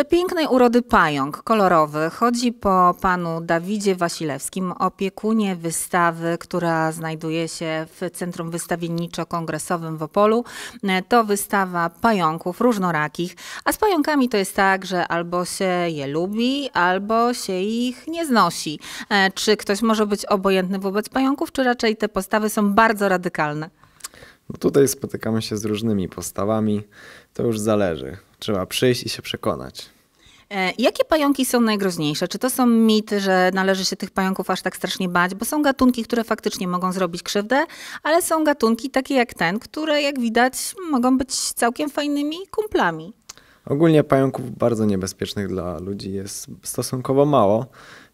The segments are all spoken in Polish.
Przepięknej urody pająk kolorowy chodzi po panu Dawidzie Wasilewskim, opiekunie wystawy, która znajduje się w Centrum Wystawienniczo-Kongresowym w Opolu. To wystawa pająków różnorakich, a z pająkami to jest tak, że albo się je lubi, albo się ich nie znosi. E, czy ktoś może być obojętny wobec pająków, czy raczej te postawy są bardzo radykalne? No tutaj spotykamy się z różnymi postawami, to już zależy. Trzeba przyjść i się przekonać. E, jakie pająki są najgroźniejsze? Czy to są mity, że należy się tych pająków aż tak strasznie bać? Bo są gatunki, które faktycznie mogą zrobić krzywdę, ale są gatunki takie jak ten, które jak widać mogą być całkiem fajnymi kumplami. Ogólnie pająków bardzo niebezpiecznych dla ludzi jest stosunkowo mało.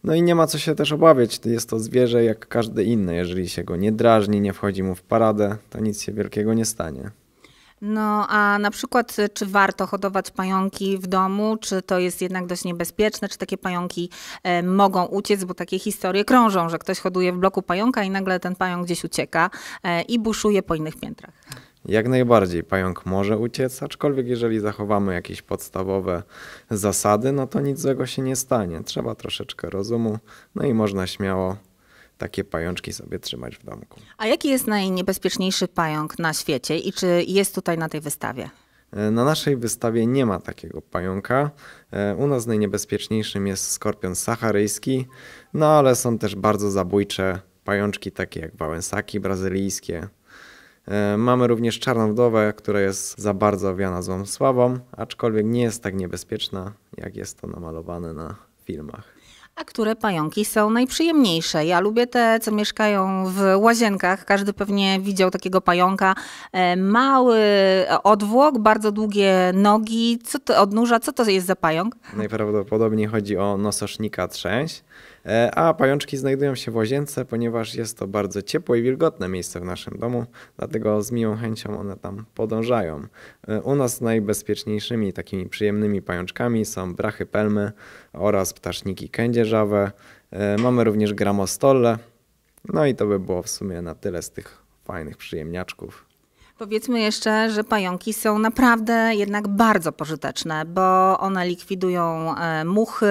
No i nie ma co się też obawiać. Jest to zwierzę jak każde inne. Jeżeli się go nie drażni, nie wchodzi mu w paradę, to nic się wielkiego nie stanie. No a na przykład, y, czy warto hodować pająki w domu, czy to jest jednak dość niebezpieczne, czy takie pająki e, mogą uciec, bo takie historie krążą, że ktoś hoduje w bloku pająka i nagle ten pająk gdzieś ucieka e, i buszuje po innych piętrach. Jak najbardziej pająk może uciec, aczkolwiek jeżeli zachowamy jakieś podstawowe zasady, no to nic złego się nie stanie. Trzeba troszeczkę rozumu, no i można śmiało takie pajączki sobie trzymać w domku. A jaki jest najniebezpieczniejszy pająk na świecie i czy jest tutaj na tej wystawie? E, na naszej wystawie nie ma takiego pająka. E, u nas najniebezpieczniejszym jest skorpion saharyjski, no ale są też bardzo zabójcze pajączki takie jak wałęsaki brazylijskie. E, mamy również czarną wdowę, która jest za bardzo owiana złą sławą, aczkolwiek nie jest tak niebezpieczna, jak jest to namalowane na filmach a które pająki są najprzyjemniejsze. Ja lubię te, co mieszkają w łazienkach. Każdy pewnie widział takiego pająka. E, mały e, odwłok, bardzo długie nogi. Co to odnóża? Co to jest za pająk? Najprawdopodobniej chodzi o nososznika trzęś. E, a pajączki znajdują się w łazience, ponieważ jest to bardzo ciepłe i wilgotne miejsce w naszym domu, dlatego z miłą chęcią one tam podążają. E, u nas najbezpieczniejszymi takimi przyjemnymi pajączkami są brachy pelmy oraz ptaszniki kędzierzawe. E, mamy również gramostolle. No i to by było w sumie na tyle z tych fajnych przyjemniaczków. Powiedzmy jeszcze, że pająki są naprawdę jednak bardzo pożyteczne, bo one likwidują e, muchy,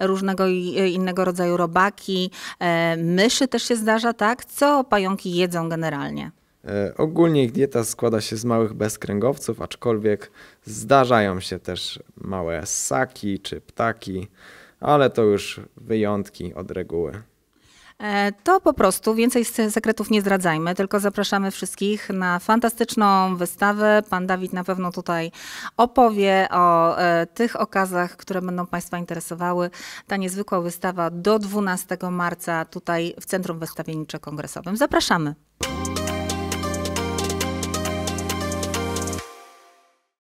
różnego e, innego rodzaju robaki, e, myszy też się zdarza, tak? Co pająki jedzą generalnie? Ogólnie ich dieta składa się z małych bezkręgowców, aczkolwiek zdarzają się też małe ssaki czy ptaki, ale to już wyjątki od reguły. E, to po prostu więcej sekretów nie zdradzajmy, tylko zapraszamy wszystkich na fantastyczną wystawę. Pan Dawid na pewno tutaj opowie o e, tych okazach, które będą Państwa interesowały. Ta niezwykła wystawa do 12 marca tutaj w Centrum Wystawiennicze Kongresowym. Zapraszamy.